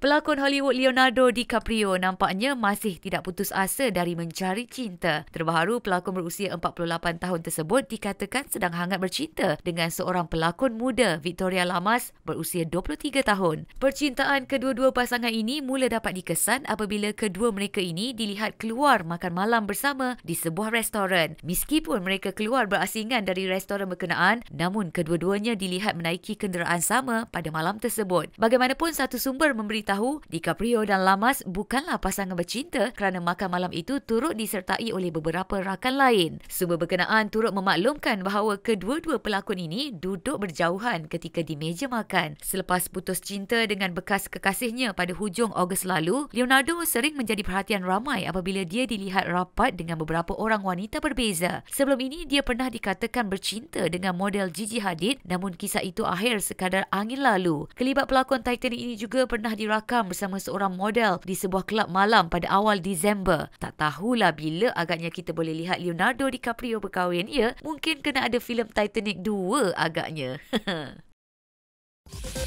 Pelakon Hollywood Leonardo DiCaprio nampaknya masih tidak putus asa dari mencari cinta. Terbaru, pelakon berusia 48 tahun tersebut dikatakan sedang hangat bercinta dengan seorang pelakon muda, Victoria Lamas, berusia 23 tahun. Percintaan kedua-dua pasangan ini mula dapat dikesan apabila kedua mereka ini dilihat keluar makan malam bersama di sebuah restoran. Meskipun mereka keluar berasingan dari restoran berkenaan, namun kedua-duanya dilihat menaiki kenderaan sama pada malam tersebut. Bagaimanapun, satu sumber memberitahu tahu DiCaprio dan Lamas bukanlah pasangan bercinta kerana makan malam itu turut disertai oleh beberapa rakan lain. Sumber berkenaan turut memaklumkan bahawa kedua-dua pelakon ini duduk berjauhan ketika di meja makan. Selepas putus cinta dengan bekas kekasihnya pada hujung Ogos lalu, Leonardo sering menjadi perhatian ramai apabila dia dilihat rapat dengan beberapa orang wanita berbeza. Sebelum ini, dia pernah dikatakan bercinta dengan model Gigi Hadid namun kisah itu akhir sekadar angin lalu. Kelibat pelakon Titan ini juga pernah dirasakan rakam bersama seorang model di sebuah kelab malam pada awal Disember. Tak tahulah bila agaknya kita boleh lihat Leonardo DiCaprio berkahwin. Ya, mungkin kena ada filem Titanic 2 agaknya.